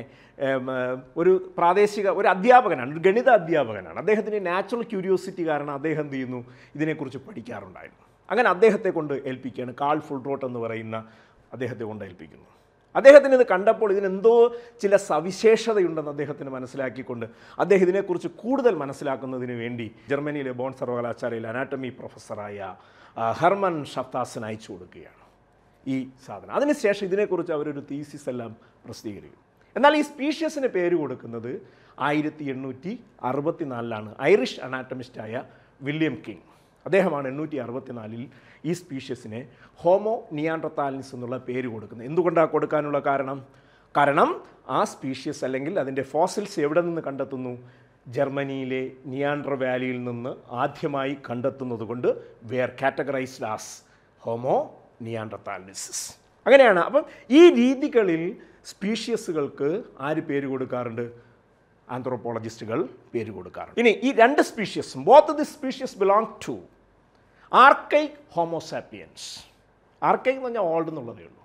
ഒരു പ്രാദേശിക ഒരു അധ്യാപകനാണ് ഒരു ഗണിത അധ്യാപകനാണ് അദ്ദേഹത്തിൻ്റെ നാച്ചുറൽ ക്യൂരിയോസിറ്റി കാരണം അദ്ദേഹം എന്ത് ചെയ്യുന്നു ഇതിനെക്കുറിച്ച് പഠിക്കാറുണ്ടായിരുന്നു അങ്ങനെ അദ്ദേഹത്തെ കൊണ്ട് ഏൽപ്പിക്കുകയാണ് കാൾ ഫുൾട്രോട്ട് എന്ന് പറയുന്ന അദ്ദേഹത്തെ കൊണ്ട് ഏൽപ്പിക്കുന്നു അദ്ദേഹത്തിന് ഇത് കണ്ടപ്പോൾ ഇതിനെന്തോ ചില സവിശേഷതയുണ്ടെന്ന് അദ്ദേഹത്തിന് മനസ്സിലാക്കിക്കൊണ്ട് അദ്ദേഹം ഇതിനെക്കുറിച്ച് കൂടുതൽ മനസ്സിലാക്കുന്നതിന് വേണ്ടി ജർമ്മനിയിലെ ബോൺ സർവകലാശാലയിൽ അനാറ്റമി പ്രൊഫസറായ ഹർമൻ ഷഫ്താസിന് അയച്ചു കൊടുക്കുകയാണ് ഈ സാധനം അതിനുശേഷം ഇതിനെക്കുറിച്ച് അവരൊരു തീസിസ് എല്ലാം പ്രസിദ്ധീകരിക്കും എന്നാൽ ഈ സ്പീഷ്യസിന് പേര് കൊടുക്കുന്നത് ആയിരത്തി എണ്ണൂറ്റി അറുപത്തിനാലിലാണ് ഐറിഷ് അനാറ്റമിസ്റ്റായ വില്യം കിങ് അദ്ദേഹമാണ് എണ്ണൂറ്റി അറുപത്തിനാലിൽ ഈ സ്പീഷ്യസിനെ ഹോമോ നിയാൻഡ്രത്താലിൻസ് എന്നുള്ള പേര് കൊടുക്കുന്നത് എന്തുകൊണ്ടാണ് കൊടുക്കാനുള്ള കാരണം കാരണം ആ സ്പീഷ്യസ് അല്ലെങ്കിൽ അതിൻ്റെ ഫോസിൽസ് എവിടെ നിന്ന് കണ്ടെത്തുന്നു ജർമ്മനിയിലെ നിയാൻഡ്ര വാലിയിൽ നിന്ന് ആദ്യമായി കണ്ടെത്തുന്നത് കൊണ്ട് വെ കാറ്റഗറൈസ്ഡ് ആസ് ഹോമോ നിയാണ്ടർത്താലിസിസ് അങ്ങനെയാണ് അപ്പം ഈ രീതികളിൽ സ്പീഷ്യസുകൾക്ക് ആര് പേര് കൊടുക്കാറുണ്ട് ആന്ത്രോപോളജിസ്റ്റുകൾ പേര് കൊടുക്കാറുണ്ട് ഇനി ഈ രണ്ട് സ്പീഷ്യസും both the species belong to archaic Homo sapiens archaic എന്ന് പറഞ്ഞാൽ ഓൾഡ് എന്നുള്ളതേ ഉള്ളൂ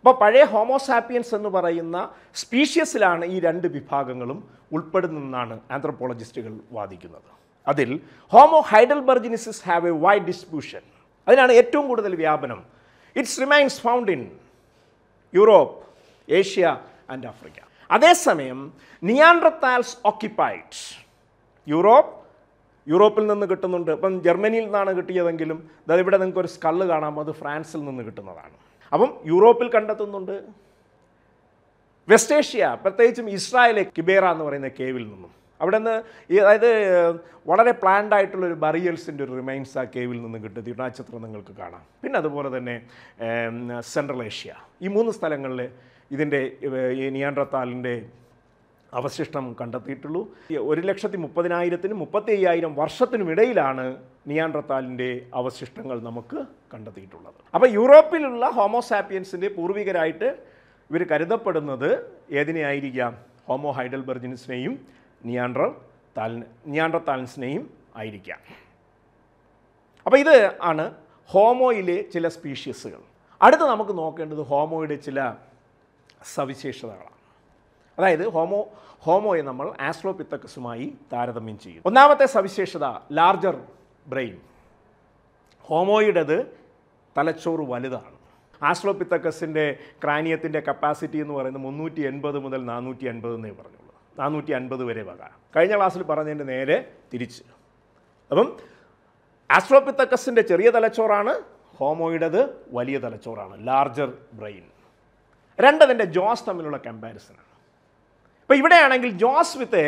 അപ്പോൾ പഴയ ഹോമോസാപ്പിയൻസ് എന്ന് പറയുന്ന സ്പീഷ്യസിലാണ് ഈ രണ്ട് വിഭാഗങ്ങളും ഉൾപ്പെടുന്നതെന്നാണ് ആന്ത്രോപോളജിസ്റ്റുകൾ വാദിക്കുന്നത് അതിൽ Homo heidelbergensis have a wide distribution അതിനാണ് ഏറ്റവും കൂടുതൽ വ്യാപനം its remains found in Europe Asia and Africa അതേസമയം നിയാൻഡ്രത്താൽസ് ഓക്യുപ്പൈഡ് യൂറോപ്പ് യൂറോപ്പിൽ നിന്ന് കിട്ടുന്നുണ്ട് ഇപ്പം ജർമ്മനിയിൽ നിന്നാണ് കിട്ടിയതെങ്കിലും അതായത് ഇവിടെ നിങ്ങൾക്ക് ഒരു സ്കള്ള് കാണാം അത് ഫ്രാൻസിൽ നിന്ന് കിട്ടുന്നതാണ് അപ്പം യൂറോപ്പിൽ കണ്ടെത്തുന്നുണ്ട് വെസ്റ്റ് ഏഷ്യ പ്രത്യേകിച്ചും ഇസ്രായേലെ കിബേറ എന്ന് പറയുന്ന കേവിൽ നിന്നും അവിടെ നിന്ന് ഈ അതായത് വളരെ പ്ലാൻഡ് ആയിട്ടുള്ള ഒരു ബറിയൽസിൻ്റെ ഒരു റിമൈൻസ് ആ കേവിൽ നിന്ന് കിട്ടുന്ന ആ ചിത്രം നിങ്ങൾക്ക് കാണാം പിന്നെ അതുപോലെ തന്നെ സെൻട്രൽ ഏഷ്യ ഈ മൂന്ന് സ്ഥലങ്ങളിൽ ഇതിൻ്റെ ഈ നിയാൻഡ്രത്താലിൻ്റെ അവശിഷ്ടം കണ്ടെത്തിയിട്ടുള്ളൂ ഒരു ലക്ഷത്തി മുപ്പതിനായിരത്തിനും മുപ്പത്തി അയ്യായിരം വർഷത്തിനുമിടയിലാണ് ഇടയിലാണ് നിയാൻഡ്രത്താലിൻ്റെ അവശിഷ്ടങ്ങൾ നമുക്ക് കണ്ടെത്തിയിട്ടുള്ളത് അപ്പോൾ യൂറോപ്പിലുള്ള ഹോമോസാപ്പിയൻസിൻ്റെ പൂർവികരായിട്ട് ഇവർ കരുതപ്പെടുന്നത് ഏതിനെ ആയിരിക്കാം ഹോമോ ഹൈഡൽബർജിൻസിനെയും നിയാൻഡ്രൽ താൽ നിയാൻഡ്രൽ താലൻസിനെയും ആയിരിക്കാം അപ്പോൾ ഇത് ആണ് ഹോമോയിലെ ചില സ്പീഷീസുകൾ അടുത്ത നമുക്ക് നോക്കേണ്ടത് ഹോമോയുടെ ചില സവിശേഷതകളാണ് അതായത് ഹോമോ ഹോമോയെ നമ്മൾ ആസ്ട്രോപിത്തക്കസുമായി താരതമ്യം ചെയ്യും ഒന്നാമത്തെ സവിശേഷത ലാർജർ ബ്രെയിൻ ഹോമോയുടേത് തലച്ചോറ് വലുതാണ് ആസ്ട്രോപിത്തക്കസിൻ്റെ ക്രാനിയത്തിൻ്റെ കപ്പാസിറ്റി എന്ന് പറയുന്നത് മുന്നൂറ്റി എൺപത് മുതൽ നാനൂറ്റി എൺപത് എന്നേ പറഞ്ഞു നാനൂറ്റി അൻപത് വരെ വക കഴിഞ്ഞ ക്ലാസ്സിൽ പറഞ്ഞതിൻ്റെ നേരെ തിരിച്ച് അപ്പം ആസ്ട്രോപിത്തക്കസിൻ്റെ ചെറിയ തലച്ചോറാണ് ഹോമോയുടേത് വലിയ തലച്ചോറാണ് ലാർജർ ബ്രെയിൻ രണ്ടതിൻ്റെ ജോസ് തമ്മിലുള്ള കമ്പാരിസനാണ് ഇപ്പോൾ ഇവിടെയാണെങ്കിൽ jaws with a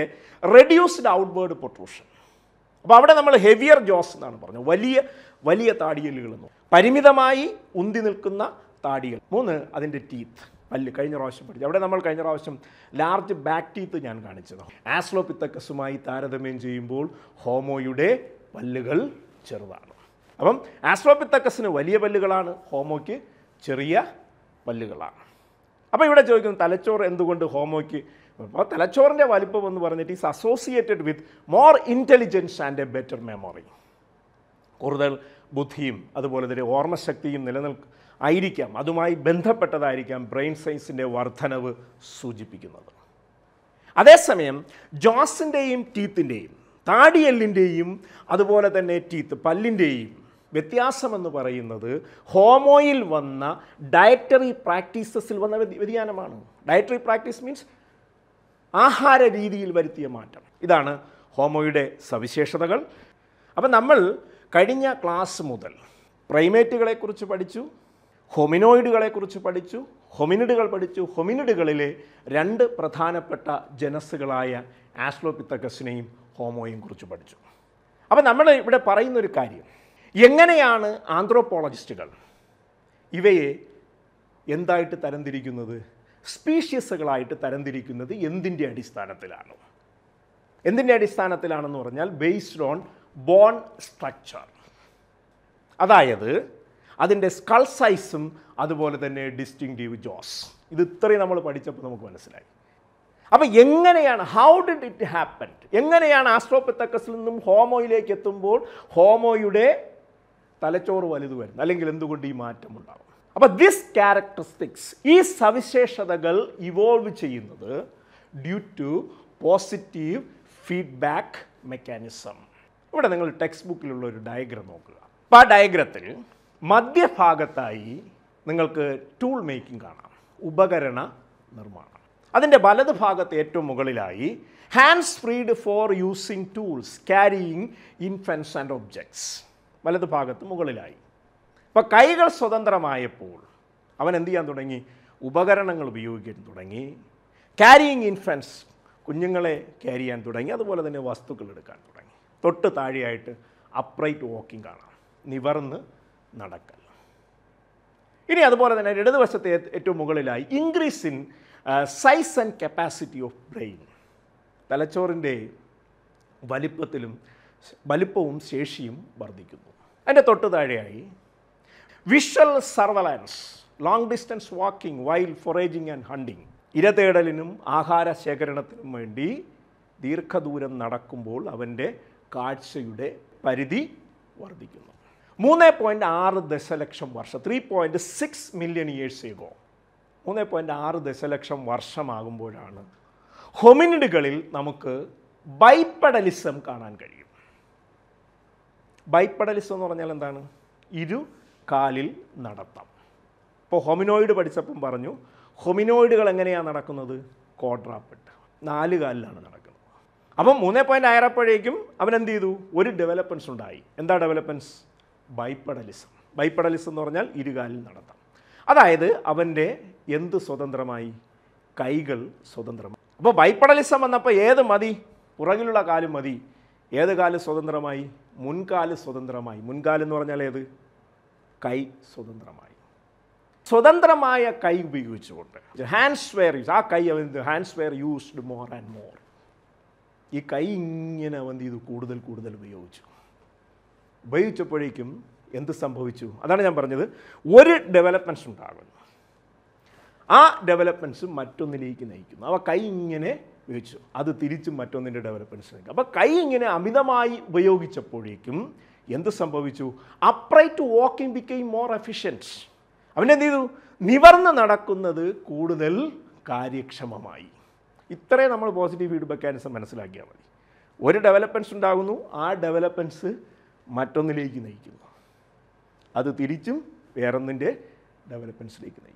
reduced outward protrusion അപ്പോൾ അവിടെ നമ്മൾ ഹെവിയർ ജോസ് എന്നാണ് പറഞ്ഞത് വലിയ വലിയ താടിയലുകൾ പരിമിതമായി ഉന്തി നിൽക്കുന്ന താടികൾ മൂന്ന് അതിൻ്റെ ടീത്ത് പല്ല് കഴിഞ്ഞ പ്രാവശ്യം പഠിച്ചു അവിടെ നമ്മൾ കഴിഞ്ഞ പ്രാവശ്യം ലാർജ് ബാക്ക് ടീത്ത് ഞാൻ കാണിച്ചത് ആസ്ലോ പിത്തക്കസുമായി താരതമ്യം ചെയ്യുമ്പോൾ ഹോമോയുടെ പല്ലുകൾ ചെറുതാണ് അപ്പം ആസ്ലോ പിത്തക്കസിന് വലിയ പല്ലുകളാണ് ഹോമോയ്ക്ക് ചെറിയ പല്ലുകളാണ് അപ്പോൾ ഇവിടെ ചോദിക്കുന്നു തലച്ചോർ എന്തുകൊണ്ട് ഹോമോയ്ക്ക് അപ്പോൾ തലച്ചോറിൻ്റെ വലിപ്പം എന്ന് പറഞ്ഞിട്ട് is associated with more intelligence and a better memory കൂടുതൽ ബുദ്ധിയും അതുപോലെ തന്നെ ഓർമ്മശക്തിയും നിലനിൽക്കും ആയിരിക്കാം അതുമായി ബന്ധപ്പെട്ടതായിരിക്കാം ബ്രെയിൻ സയൻസിൻ്റെ വർധനവ് സൂചിപ്പിക്കുന്നത് അതേസമയം ജോസിൻ്റെയും ടീത്തിൻ്റെയും താടിയെല്ലിൻ്റെയും അതുപോലെ തന്നെ ടീത്ത് പല്ലിൻ്റെയും വ്യത്യാസമെന്ന് പറയുന്നത് ഹോമോയിൽ വന്ന ഡയറ്ററി പ്രാക്ടീസസിൽ വന്ന വ്യതിയാനമാണ് ഡയറ്ററി പ്രാക്ടീസ് മീൻസ് ആഹാര രീതിയിൽ വരുത്തിയ മാറ്റം ഇതാണ് ഹോമോയുടെ സവിശേഷതകൾ അപ്പം നമ്മൾ കഴിഞ്ഞ ക്ലാസ് മുതൽ പ്രൈമേറ്റുകളെക്കുറിച്ച് പഠിച്ചു കുറിച്ച് പഠിച്ചു ഹൊമിനിഡുകൾ പഠിച്ചു ഹൊമിനിഡുകളിലെ രണ്ട് പ്രധാനപ്പെട്ട ജനസുകളായ ആസ്ട്രോപിത്തക്കസിനെയും ഹോമോയും കുറിച്ച് പഠിച്ചു അപ്പം നമ്മൾ ഇവിടെ പറയുന്നൊരു കാര്യം എങ്ങനെയാണ് ആന്ത്രോപോളജിസ്റ്റുകൾ ഇവയെ എന്തായിട്ട് തരംതിരിക്കുന്നത് സ്പീഷ്യസുകളായിട്ട് തരംതിരിക്കുന്നത് എന്തിൻ്റെ അടിസ്ഥാനത്തിലാണ് എന്തിൻ്റെ അടിസ്ഥാനത്തിലാണെന്ന് പറഞ്ഞാൽ ബേസ്ഡ് ഓൺ ബോൺ സ്ട്രക്ചർ അതായത് അതിൻ്റെ സ്കൾ സൈസും അതുപോലെ തന്നെ ഡിസ്റ്റിങ്റ്റീവ് ജോസ് ഇത് ഇത്രയും നമ്മൾ പഠിച്ചപ്പോൾ നമുക്ക് മനസ്സിലായി അപ്പോൾ എങ്ങനെയാണ് ഹൗ ഡിഡ് ഇറ്റ് ഹാപ്പൻ എങ്ങനെയാണ് ആസ്ട്രോപെത്തക്കസിൽ നിന്നും ഹോമോയിലേക്ക് എത്തുമ്പോൾ ഹോമോയുടെ തലച്ചോറ് വലുത് വരുന്നത് അല്ലെങ്കിൽ എന്തുകൊണ്ട് ഈ മാറ്റം ഉണ്ടാകും അപ്പോൾ ദിസ് ക്യാരക്ടറിസ്റ്റിക്സ് ഈ സവിശേഷതകൾ ഇവോൾവ് ചെയ്യുന്നത് due to positive feedback mechanism ഇവിടെ നിങ്ങൾ ടെക്സ്റ്റ് ബുക്കിലുള്ള ഒരു ഡയഗ്രം നോക്കുക അപ്പോൾ ആ ഡയഗ്രത്തിൽ മധ്യഭാഗത്തായി നിങ്ങൾക്ക് ടൂൾ മേക്കിംഗ് കാണാം ഉപകരണ നിർമ്മാണം അതിൻ്റെ വലത് ഭാഗത്ത് ഏറ്റവും മുകളിലായി hands freed for using tools carrying infants and objects വലത് ഭാഗത്ത് മുകളിലായി അപ്പോൾ കൈകൾ സ്വതന്ത്രമായപ്പോൾ അവൻ എന്ത് ചെയ്യാൻ തുടങ്ങി ഉപകരണങ്ങൾ ഉപയോഗിക്കാൻ തുടങ്ങി ക്യാരിയിങ് ഇൻഫെൻസ് കുഞ്ഞുങ്ങളെ ക്യാരി ചെയ്യാൻ തുടങ്ങി അതുപോലെ തന്നെ വസ്തുക്കൾ എടുക്കാൻ തുടങ്ങി തൊട്ട് താഴെയായിട്ട് അപ്രൈറ്റ് വാക്കിംഗ് കാണാം നിവർന്ന് നടക്കൽ ഇനി അതുപോലെ തന്നെ ഇടതുവശത്തെ ഏറ്റവും മുകളിലായി increase in size and capacity of brain തലച്ചോറിൻ്റെ വലിപ്പത്തിലും വലിപ്പവും ശേഷിയും വർദ്ധിക്കുന്നു അതിൻ്റെ തൊട്ട് താഴെയായി visual surveillance long distance walking while foraging and hunting ഇരതേടലിനും ആഹാര ശേഖരണത്തിനും വേണ്ടി ദീർഘദൂരം നടക്കുമ്പോൾ അവൻ്റെ കാഴ്ചയുടെ പരിധി വർദ്ധിക്കുന്നു മൂന്ന് പോയിൻ്റ് ആറ് ദശലക്ഷം വർഷം three point six million years ഏകോ മൂന്ന് പോയിൻ്റ് ആറ് ദശലക്ഷം വർഷമാകുമ്പോഴാണ് ഹൊമിനിഡുകളിൽ നമുക്ക് ബൈപ്പഡലിസം കാണാൻ കഴിയും ബൈപ്പഡലിസം എന്ന് പറഞ്ഞാൽ എന്താണ് ഇരു കാലിൽ നടത്താം ഇപ്പോൾ ഹൊമിനോയിഡ് പഠിച്ചപ്പം പറഞ്ഞു ഹൊമിനോയിഡുകൾ എങ്ങനെയാണ് നടക്കുന്നത് കോഡ്രാപ്പെട്ട് നാല് കാലിലാണ് നടക്കുന്നത് അപ്പം മൂന്ന് പോയിൻ്റ് ആയപ്പോഴേക്കും അവൻ എന്ത് ചെയ്തു ഒരു ഡെവലപ്മെൻസ് ഉണ്ടായി എന്താ ഡെവലപ്മെൻസ് ബൈപ്പടലിസം ബൈപ്പടലിസം എന്ന് പറഞ്ഞാൽ ഇരുകാലിൽ നടത്താം അതായത് അവൻ്റെ എന്ത് സ്വതന്ത്രമായി കൈകൾ സ്വതന്ത്രമായി അപ്പോൾ ബൈപ്പടലിസം വന്നപ്പോൾ ഏത് മതി പുറകിലുള്ള കാലും മതി ഏത് കാല് സ്വതന്ത്രമായി മുൻകാല് സ്വതന്ത്രമായി മുൻകാലെന്ന് പറഞ്ഞാൽ ഏത് കൈ സ്വതന്ത്രമായി സ്വതന്ത്രമായ കൈ ഉപയോഗിച്ചുകൊണ്ട് ഹാൻഡ് സ്വെയർ യൂസ് ആ കൈ അവൻ hands were used more and more ഈ കൈ ഇങ്ങനെ അവൻ ഇത് കൂടുതൽ കൂടുതൽ ഉപയോഗിച്ചു ഉപയോഗിച്ചപ്പോഴേക്കും എന്ത് സംഭവിച്ചു അതാണ് ഞാൻ പറഞ്ഞത് ഒരു ഡെവലപ്മെൻസ് ഉണ്ടാകുന്നു ആ ഡെവലപ്മെൻസ് മറ്റൊന്നിലേക്ക് നയിക്കുന്നു അവ കൈ ഇങ്ങനെ ഉപയോഗിച്ചു അത് തിരിച്ചും മറ്റൊന്നിൻ്റെ ഡെവലപ്മെൻസ് നയിക്കും അപ്പോൾ കൈ ഇങ്ങനെ അമിതമായി ഉപയോഗിച്ചപ്പോഴേക്കും എന്ത് സംഭവിച്ചു upright walking became more efficient അവനെന്ത് ചെയ്തു നിവർന്ന് നടക്കുന്നത് കൂടുതൽ കാര്യക്ഷമമായി ഇത്രേ നമ്മൾ പോസിറ്റീവ് ഫീഡ്ബാക്ക് ആൻസർ മനസ്സിലാക്കിയാൽ മതി ഒരു ഡെവലപ്മെൻസ് ഉണ്ടാകുന്നു ആ ഡെവലപ്മെൻസ് മറ്റൊന്നിലേക്ക് നയിക്കുന്നു അത് തിരിച്ചും വേറൊന്നിൻ്റെ ഡെവലപ്മെൻസിലേക്ക് നയിക്കുന്നു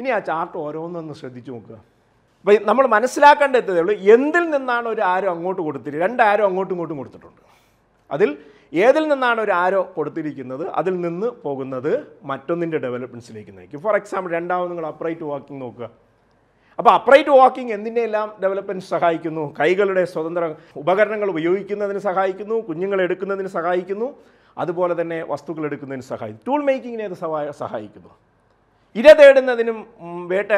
ഇനി ആ ചാർട്ട് ഓരോന്നൊന്ന് ശ്രദ്ധിച്ചു നോക്കുക അപ്പോൾ നമ്മൾ മനസ്സിലാക്കേണ്ടതേ ഉള്ളൂ എന്തിൽ നിന്നാണ് ഒരു ആരോ അങ്ങോട്ട് കൊടുത്തിരിക്കുക രണ്ട് ആരോ അങ്ങോട്ടും ഇങ്ങോട്ടും കൊടുത്തിട്ടുണ്ട് അതിൽ ഏതിൽ നിന്നാണ് ഒരു ആരോ കൊടുത്തിരിക്കുന്നത് അതിൽ നിന്ന് പോകുന്നത് മറ്റൊന്നിൻ്റെ ഡെവലപ്മെൻസിലേക്ക് നയിക്കും ഫോർ എക്സാമ്പിൾ രണ്ടാമത് നിങ്ങൾ അപ്രൈറ്റ് വാക്കിംഗ് നോക്കുക അപ്പോൾ അപ്രൈറ്റ് വാക്കിംഗ് എന്തിനെല്ലാം ഡെവലപ്മെൻറ്റ് സഹായിക്കുന്നു കൈകളുടെ സ്വതന്ത്ര ഉപകരണങ്ങൾ ഉപയോഗിക്കുന്നതിന് സഹായിക്കുന്നു കുഞ്ഞുങ്ങളെ സഹായിക്കുന്നു അതുപോലെ തന്നെ വസ്തുക്കൾ എടുക്കുന്നതിന് സഹായിക്കും ടൂൾ മേക്കിങ്ങിനെ അത് സഹായിക്കുന്നു ഇര തേടുന്നതിനും വേട്ട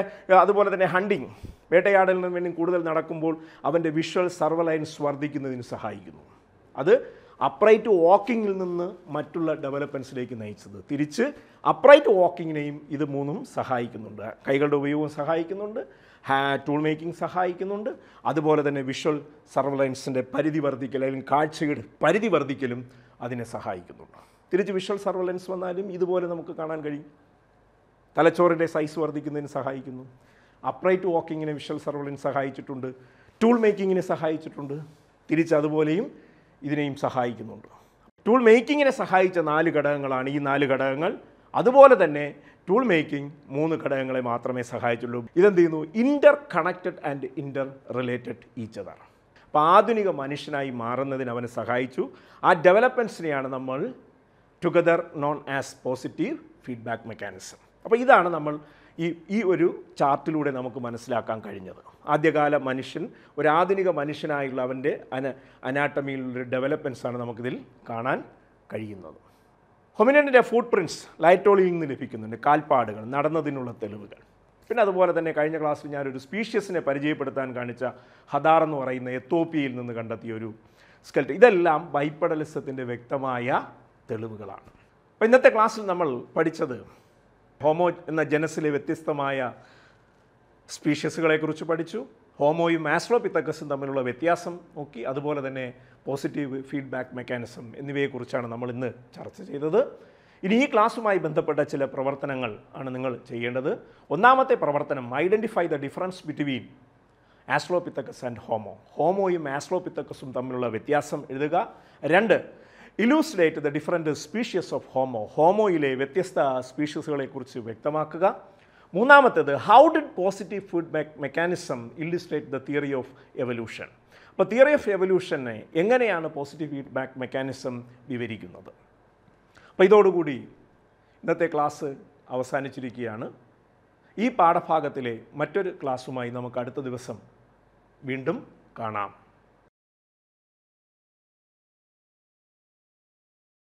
അതുപോലെ തന്നെ ഹണ്ടിങ് വേട്ടയാടലിനും വേണ്ടി കൂടുതൽ നടക്കുമ്പോൾ അവൻ്റെ വിഷ്വൽ സർവലൈൻസ് വർദ്ധിക്കുന്നതിന് സഹായിക്കുന്നു അത് അപ്രൈറ്റ് വാക്കിങ്ങിൽ നിന്ന് മറ്റുള്ള ഡെവലപ്മെൻസിലേക്ക് നയിച്ചത് തിരിച്ച് അപ്രൈറ്റ് വാക്കിങ്ങിനെയും ഇത് മൂന്നും സഹായിക്കുന്നുണ്ട് കൈകളുടെ ഉപയോഗം സഹായിക്കുന്നുണ്ട് ടൂൾ മേക്കിംഗ് സഹായിക്കുന്നുണ്ട് അതുപോലെ തന്നെ വിഷ്വൽ സർവലൻസിൻ്റെ പരിധി വർദ്ധിക്കൽ അല്ലെങ്കിൽ കാഴ്ചയുടെ പരിധി വർദ്ധിക്കലും അതിനെ സഹായിക്കുന്നുണ്ട് തിരിച്ച് വിഷ്വൽ സർവലൻസ് വന്നാലും ഇതുപോലെ നമുക്ക് കാണാൻ കഴിയും തലച്ചോറിൻ്റെ സൈസ് വർദ്ധിക്കുന്നതിന് സഹായിക്കുന്നു അപ്രൈറ്റ് വാക്കിങ്ങിനെ വിഷ്വൽ സർവലൻസ് സഹായിച്ചിട്ടുണ്ട് ടൂൾ മേക്കിങ്ങിനെ സഹായിച്ചിട്ടുണ്ട് തിരിച്ച് അതുപോലെയും ഇതിനെയും സഹായിക്കുന്നുണ്ട് ടൂൾ മേക്കിങ്ങിനെ സഹായിച്ച നാല് ഘടകങ്ങളാണ് ഈ നാല് ഘടകങ്ങൾ അതുപോലെ തന്നെ ടൂൾ മേക്കിംഗ് മൂന്ന് ഘടകങ്ങളെ മാത്രമേ സഹായിച്ചുള്ളൂ ഇതെന്ത് ചെയ്യുന്നു interconnected and interrelated each other അപ്പോൾ ആധുനിക മനുഷ്യനായി മാറുന്നതിന് അവനെ സഹായിച്ചു ആ ഡെവലപ്മെൻറ്റ്സിനെയാണ് നമ്മൾ together known as positive feedback mechanism അപ്പോൾ ഇതാണ് നമ്മൾ ഈ ഈ ഒരു ചാർട്ടിലൂടെ നമുക്ക് മനസ്സിലാക്കാൻ കഴിഞ്ഞത് ആദ്യകാല മനുഷ്യൻ ഒരു ആധുനിക മനുഷ്യനായുള്ള അവൻ്റെ അന അനാട്ടമിയിലുള്ള ഡെവലപ്മെൻറ്റ്സാണ് നമുക്കിതിൽ കാണാൻ കഴിയുന്നത് ഹൊമിനൻ്റെ ഫുട് ലൈറ്റ് ലൈറ്റോളിയിൽ നിന്ന് ലഭിക്കുന്നുണ്ട് കാൽപ്പാടുകൾ നടന്നതിനുള്ള തെളിവുകൾ പിന്നെ അതുപോലെ തന്നെ കഴിഞ്ഞ ക്ലാസ്സിൽ ഞാനൊരു സ്പീഷ്യസിനെ പരിചയപ്പെടുത്താൻ കാണിച്ച ഹദാർ എന്ന് പറയുന്ന എത്തോപ്പിയയിൽ നിന്ന് കണ്ടെത്തിയ ഒരു സ്കെൽറ്റ് ഇതെല്ലാം ബൈപ്പഡലിസത്തിൻ്റെ വ്യക്തമായ തെളിവുകളാണ് അപ്പോൾ ഇന്നത്തെ ക്ലാസ്സിൽ നമ്മൾ പഠിച്ചത് ഹോമോ എന്ന ജനസിലെ വ്യത്യസ്തമായ സ്പീഷ്യസുകളെക്കുറിച്ച് പഠിച്ചു ഹോമോയും ആസ്ട്രോപിത്തക്കസും തമ്മിലുള്ള വ്യത്യാസം നോക്കി അതുപോലെ തന്നെ പോസിറ്റീവ് ഫീഡ്ബാക്ക് മെക്കാനിസം എന്നിവയെക്കുറിച്ചാണ് നമ്മൾ ഇന്ന് ചർച്ച ചെയ്തത് ഇനി ഈ ക്ലാസ്സുമായി ബന്ധപ്പെട്ട ചില പ്രവർത്തനങ്ങൾ ആണ് നിങ്ങൾ ചെയ്യേണ്ടത് ഒന്നാമത്തെ പ്രവർത്തനം identify the difference between Australopithecus and Homo ഹോമോയും ആസ്ട്രോപിത്തക്കസും തമ്മിലുള്ള വ്യത്യാസം എഴുതുക രണ്ട് elucidate the different species of Homo ഹോമോയിലെ വ്യത്യസ്ത സ്പീഷ്യസുകളെക്കുറിച്ച് വ്യക്തമാക്കുക മൂന്നാമത്തേത് how did positive food me mechanism illustrate the theory of evolution അപ്പോൾ തിയറി ഓഫ് എവല്യൂഷനെ എങ്ങനെയാണ് പോസിറ്റീവ് ഫീഡ്ബാക്ക് മെക്കാനിസം വിവരിക്കുന്നത് അപ്പോൾ ഇതോടുകൂടി ഇന്നത്തെ ക്ലാസ് അവസാനിച്ചിരിക്കുകയാണ് ഈ പാഠഭാഗത്തിലെ മറ്റൊരു ക്ലാസ്സുമായി നമുക്ക് അടുത്ത ദിവസം വീണ്ടും കാണാം